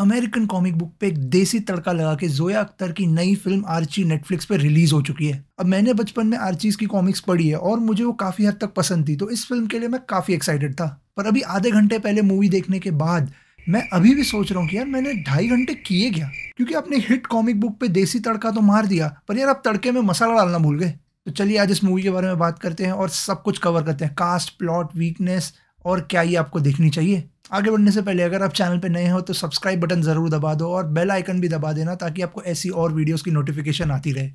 American comic book पे एक देसी तड़का लगा के जोया अख्तर की नई फिल्म आर्ची नेटफ्लिक्स पे रिलीज हो चुकी है अब मैंने बचपन में आर्चीज की कॉमिक्स पढ़ी है और मुझे वो काफ़ी हद तक पसंद थी तो इस फिल्म के लिए मैं काफ़ी एक्साइटेड था पर अभी आधे घंटे पहले मूवी देखने के बाद मैं अभी भी सोच रहा हूँ कि यार मैंने ढाई घंटे किए क्या क्योंकि आपने हिट कॉमिक बुक पे देसी तड़का तो मार दिया पर यार आप तड़के में मसाला डालना भूल गए तो चलिए आज इस मूवी के बारे में बात करते हैं और सब कुछ कवर करते हैं कास्ट प्लॉट वीकनेस और क्या ये आपको देखनी चाहिए आगे बढ़ने से पहले अगर आप चैनल पर नए हो तो सब्सक्राइब बटन ज़रूर दबा दो और बेल आइकन भी दबा देना ताकि आपको ऐसी और वीडियोज़ की नोटिफिकेशन आती रहे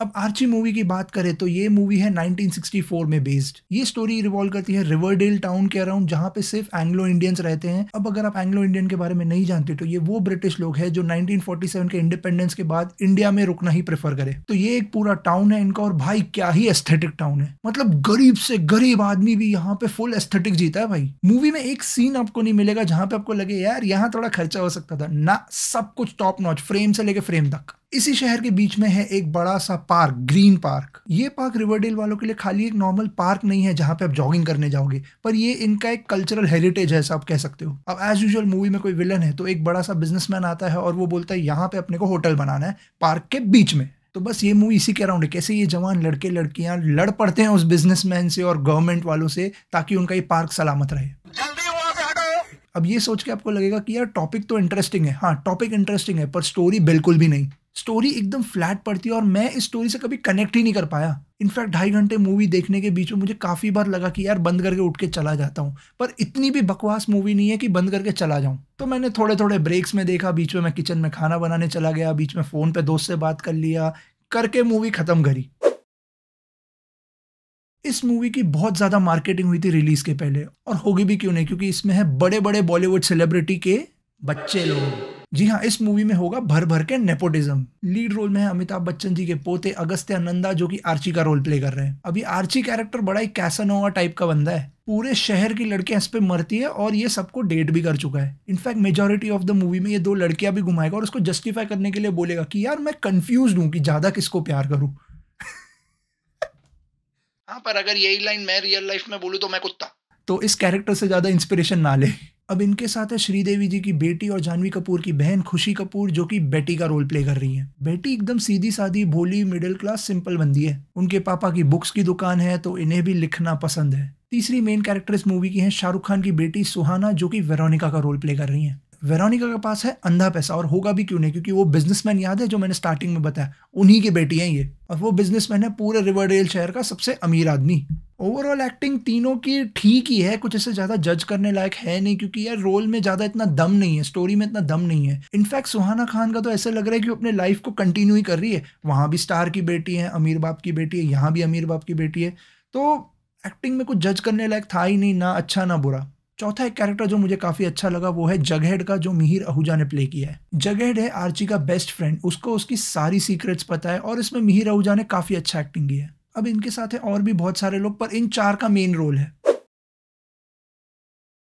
अब आर्ची मूवी की बात करें तो ये मूवी है 1964 में बेस्ड ये स्टोरी रिवॉल्व करती है रिवरडेल टाउन के अराउंड जहां पे सिर्फ एंग्लो इंडियंस रहते हैं अब अगर आप एंग्लो इंडियन के बारे में नहीं जानते तो ये वो ब्रिटिश लोग हैं जो 1947 के इंडिपेंडेंस के बाद इंडिया में रुकना ही प्रेफर करे तो ये एक पूरा टाउन है इनका और भाई क्या ही एस्थेटिक टाउन है मतलब गरीब से गरीब आदमी भी यहाँ पे फुल एस्थेटिक जीता है भाई मूवी में एक सीन आपको नहीं मिलेगा जहाँ पे आपको लगे यार यहाँ थोड़ा खर्चा हो सकता था ना सब कुछ टॉप नॉच फ्रेम से लेके फ्रेम तक इसी शहर के बीच में है एक बड़ा सा पार्क ग्रीन पार्क ये पार्क रिवरडेल वालों के लिए खाली एक नॉर्मल पार्क नहीं है जहां पे आप जॉगिंग करने जाओगे पर ये इनका एक कल्चरल हेरिटेज है ऐसा आप कह सकते हो अब एज यूजल मूवी में कोई विलन है तो एक बड़ा सा बिजनेसमैन आता है और वो बोलता है यहाँ पे अपने को होटल बनाना है पार्क के बीच में तो बस ये मूवी इसी के अराउंड है कैसे ये जवान लड़के लड़कियां लड़ पड़ते हैं उस बिजनेसमैन से और गवर्नमेंट वालों से ताकि उनका ये पार्क सलामत रहे अब ये सोच के आपको लगेगा कि यार टॉपिक तो इंटरेस्टिंग है हाँ टॉपिक इंटरेस्टिंग है पर स्टोरी बिल्कुल भी नहीं स्टोरी एकदम फ्लैट पड़ती है और मैं इस स्टोरी से कभी कनेक्ट ही नहीं कर पाया इनफैक्ट ढाई घंटे मूवी देखने के बीच में मुझे काफ़ी बार लगा कि यार बंद करके उठ के चला जाता हूँ पर इतनी भी बकवास मूवी नहीं है कि बंद करके चला जाऊँ तो मैंने थोड़े थोड़े ब्रेक्स में देखा बीच में मैं किचन में खाना बनाने चला गया बीच में फ़ोन पर दोस्त से बात कर लिया करके मूवी ख़त्म करी इस मूवी की बहुत ज़्यादा मार्केटिंग हुई थी रिलीज़ के पहले और होगी भी क्यों नहीं क्योंकि इसमें है बड़े बड़े बॉलीवुड सेलिब्रिटी के बच्चे लोग जी हाँ इस मूवी में होगा भर भर के नेपोटिज्म लीड रोल में है अमिताभ बच्चन जी के पोते अगस्त्य नंदा जो कि आर्ची का रोल प्ले कर रहे हैं अभी आर्ची कैरेक्टर बड़ा ही कैसानोवा टाइप का बंदा है पूरे शहर की लड़कियां इस पे मरती है और ये सबको डेट भी कर चुका है in fact majority of the movie में ये दो लड़कियां भी घुमाएगा और उसको जस्टिफाई करने के लिए बोलेगा कि यार मैं कंफ्यूज हूँ कि ज्यादा किसको प्यार करूँ हाँ पर अगर यही लाइन मैं रियल लाइफ में बोलूँ तो मैं कुत्ता तो इस कैरेक्टर से ज्यादा इंस्पिरेशन ना ले अब इनके साथ है श्रीदेवी जी की बेटी और जानवी कपूर की बहन खुशी कपूर जो कि बेटी का रोल प्ले कर रही हैं बेटी एकदम सीधी सादी भोली मिडिल क्लास सिंपल बंदी है उनके पापा की बुक्स की दुकान है तो इन्हें भी लिखना पसंद है तीसरी मेन कैरेक्टर इस मूवी की है शाहरुख खान की बेटी सुहाना जो कि वेरोनिका का रोल प्ले कर रही है वेरोनिका के पास है अंधा पैसा और होगा भी क्यों नहीं क्योंकि वो बिजनेसमैन याद है जो मैंने स्टार्टिंग में बताया उन्हीं की बेटी है ये और वो बिजनेसमैन है पूरे रिवरडेल शहर का सबसे अमीर आदमी ओवरऑल एक्टिंग तीनों की ठीक ही है कुछ इससे ज़्यादा जज करने लायक है नहीं क्योंकि यार रोल में ज़्यादा इतना दम नहीं है स्टोरी में इतना दम नहीं है इनफैक्ट सुहाना खान का तो ऐसा लग रहा है कि वो अपने लाइफ को कंटिन्यू ही कर रही है वहाँ भी स्टार की बेटी है अमीर बाप की बेटी है यहाँ भी अमीर बाप की बेटी है तो एक्टिंग में कुछ जज करने लायक था ही नहीं ना अच्छा ना बुरा चौथा एक कैरेक्टर जो मुझे काफ़ी अच्छा लगा वो है जगहेड का जो मिहिर आहूजा ने प्ले किया है जगहेड है आर्ची का बेस्ट फ्रेंड उसको उसकी सारी सीक्रेट्स पता है और इसमें मिहिर आहूजा ने काफ़ी अच्छा एक्टिंग किया है अब इनके साथ है और भी बहुत सारे लोग पर इन चार का मेन रोल है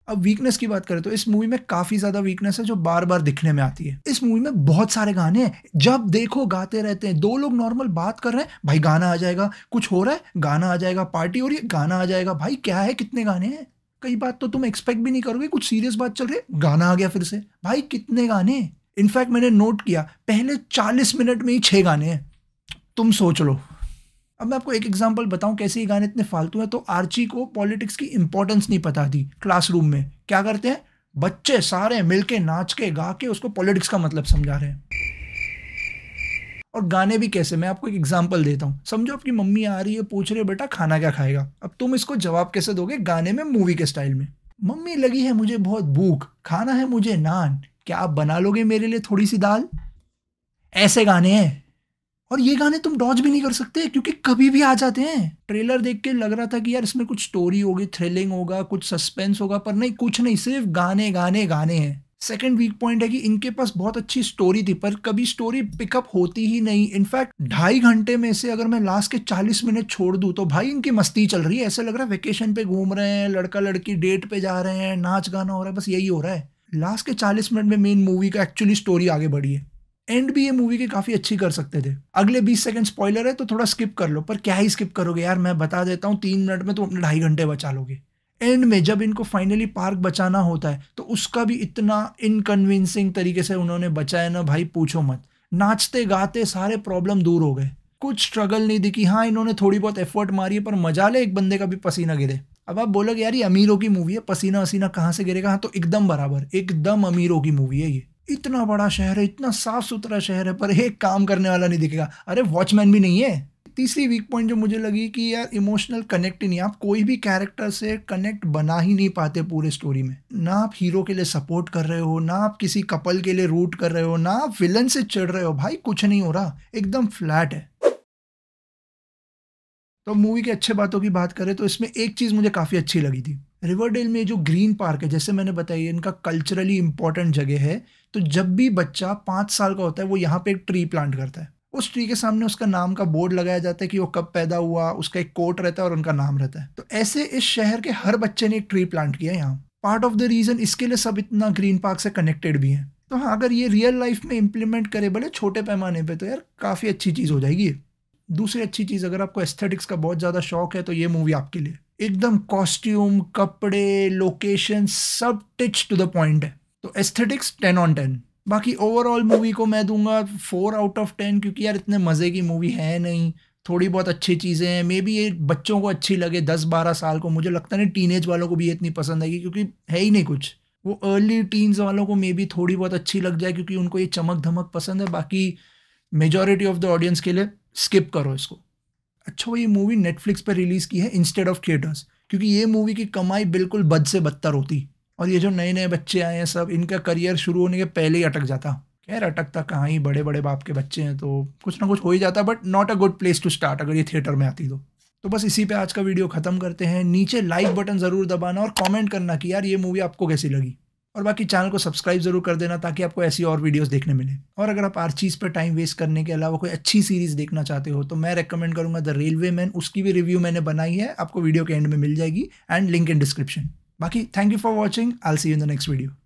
अब वीकनेस की बात करें तो इस मूवी में काफी ज्यादा वीकनेस है जो बार बार दिखने में आती है इस मूवी में बहुत सारे गाने हैं जब देखो गाते रहते हैं दो लोग नॉर्मल बात कर रहे हैं भाई गाना आ जाएगा कुछ हो रहा है गाना आ जाएगा पार्टी हो रही है गाना आ जाएगा भाई क्या है कितने गाने हैं कई बात तो तुम एक्सपेक्ट भी नहीं करोगे कुछ सीरियस बात चल रही है गाना आ गया फिर से भाई कितने गाने इनफैक्ट मैंने नोट किया पहले चालीस मिनट में ही छह गाने हैं तुम सोच लो अब मैं आपको एक एग्जांपल बताऊं कैसे ये गाने इतने फालतू हैं तो आर्ची को पॉलिटिक्स की इंपॉर्टेंस नहीं पता थी क्लासरूम में क्या करते हैं बच्चे सारे मिलके नाच के गा के उसको पॉलिटिक्स का मतलब समझा रहे हैं और गाने भी कैसे मैं आपको एक एग्जाम्पल देता हूँ समझो आपकी मम्मी आ रही है पूछ रहे बेटा खाना क्या खाएगा अब तुम इसको जवाब कैसे दोगे गाने में मूवी के स्टाइल में मम्मी लगी है मुझे बहुत भूख खाना है मुझे नान क्या आप बना लोगे मेरे लिए थोड़ी सी दाल ऐसे गाने हैं और ये गाने तुम डॉज भी नहीं कर सकते क्योंकि कभी भी आ जाते हैं ट्रेलर देख के लग रहा था कि यार इसमें कुछ स्टोरी होगी थ्रिलिंग होगा कुछ सस्पेंस होगा पर नहीं कुछ नहीं सिर्फ गाने गाने गाने हैं सेकेंड वीक पॉइंट है कि इनके पास बहुत अच्छी स्टोरी थी पर कभी स्टोरी पिकअप होती ही नहीं इनफैक्ट ढाई घंटे में से अगर मैं लास्ट के चालीस मिनट छोड़ दूँ तो भाई इनकी मस्ती चल रही है ऐसा लग रहा है वेकेशन पे घूम रहे हैं लड़का लड़की डेट पे जा रहे हैं नाच गाना हो रहा है बस यही हो रहा है लास्ट के चालीस मिनट में मेन मूवी का एक्चुअली स्टोरी आगे बढ़ी है एंड भी ये मूवी की काफ़ी अच्छी कर सकते थे अगले 20 सेकंड स्पॉइलर है तो थोड़ा स्किप कर लो पर क्या ही स्किप करोगे यार मैं बता देता हूँ तीन मिनट में तुम अपने ढाई घंटे बचा लोगे एंड में जब इनको फाइनली पार्क बचाना होता है तो उसका भी इतना इनकन्विंसिंग तरीके से उन्होंने बचाया ना भाई पूछो मत नाचते गाते सारे प्रॉब्लम दूर हो गए कुछ स्ट्रगल नहीं दिखी हाँ इन्होंने थोड़ी बहुत एफर्ट मारी है पर मजा ले एक बंदे का भी पसीना गिरे अब आप बोलोगे यार ये अमीरों की मूवी है पसीना वसीना कहाँ से गिरेगा हाँ तो एकदम बराबर एकदम अमीरों की मूवी है ये इतना बड़ा शहर है इतना साफ सुथरा शहर है पर एक काम करने वाला नहीं दिखेगा अरे वॉचमैन भी नहीं है तीसरी वीक पॉइंट जो मुझे लगी कि यार इमोशनल कनेक्ट ही नहीं आप कोई भी कैरेक्टर से कनेक्ट बना ही नहीं पाते पूरे स्टोरी में ना आप हीरो के लिए सपोर्ट कर रहे हो ना आप किसी कपल के लिए रूट कर रहे हो ना आप विलन से चढ़ रहे हो भाई कुछ नहीं हो रहा एकदम फ्लैट है तो मूवी के अच्छे बातों की बात करें तो इसमें एक चीज़ मुझे काफ़ी अच्छी लगी थी रिवरडेल में जो ग्रीन पार्क है जैसे मैंने बताया इनका कल्चरली इंपॉर्टेंट जगह है तो जब भी बच्चा पाँच साल का होता है वो यहाँ पे एक ट्री प्लांट करता है उस ट्री के सामने उसका नाम का बोर्ड लगाया जाता है कि वो कब पैदा हुआ उसका एक कोट रहता है और उनका नाम रहता है तो ऐसे इस शहर के हर बच्चे ने एक ट्री प्लांट किया यहाँ पार्ट ऑफ द रीज़न इसके लिए सब इतना ग्रीन पार्क से कनेक्टेड भी है तो हाँ अगर ये रियल लाइफ में इम्प्लीमेंट करे बोले छोटे पैमाने पर तो यार काफ़ी अच्छी चीज़ हो जाएगी दूसरी अच्छी चीज़ अगर आपको एस्थेटिक्स का बहुत ज़्यादा शौक है तो ये मूवी आपके लिए एकदम कॉस्ट्यूम कपड़े लोकेशन सब टिच टू द पॉइंट है तो एस्थेटिक्स टेन ऑन टेन बाकी ओवरऑल मूवी को मैं दूंगा फोर आउट ऑफ टेन क्योंकि यार इतने मज़े की मूवी है नहीं थोड़ी बहुत अच्छी चीज़ें हैं मे बी ये बच्चों को अच्छी लगे दस बारह साल को मुझे लगता नहीं टीनेज वालों को भी ये इतनी पसंद आएगी क्योंकि है ही नहीं कुछ वो अर्ली टीन्स वालों को मे बी थोड़ी बहुत अच्छी लग जाए क्योंकि उनको ये चमक धमक पसंद है बाकी मेजोरिटी ऑफ द ऑडियंस के लिए स्किप करो इसको अच्छा वो ये मूवी नेटफ्लिक्स पर रिलीज़ की है इंस्टेड ऑफ थिएटर्स क्योंकि ये मूवी की कमाई बिल्कुल बद से बदतर होती और ये जो नए नए बच्चे आए हैं सब इनका करियर शुरू होने के पहले ही अटक जाता खैर अटकता कहाँ ही बड़े बड़े बाप के बच्चे हैं तो कुछ ना कुछ हो ही जाता but not a good place to start अगर ये थिएटर में आती तो तो बस इसी पे आज का वीडियो ख़त्म करते हैं नीचे लाइक बटन ज़रूर दबाना और कमेंट करना कि यार ये मूवी आपको कैसी लगी और बाकी चैनल को सब्सक्राइब जरूर कर देना ताकि आपको ऐसी और वीडियोस देखने मिले और अगर आप हर चीज़ पर टाइम वेस्ट करने के अलावा कोई अच्छी सीरीज़ देखना चाहते हो तो मैं रेकमेंड करूँगा द रेलवे मैन उसकी भी रिव्यू मैंने बनाई है आपको वीडियो के एंड में मिल जाएगी एंड लिंक इन डिस्क्रिप्शन बाकी thank you for watching I see in the next video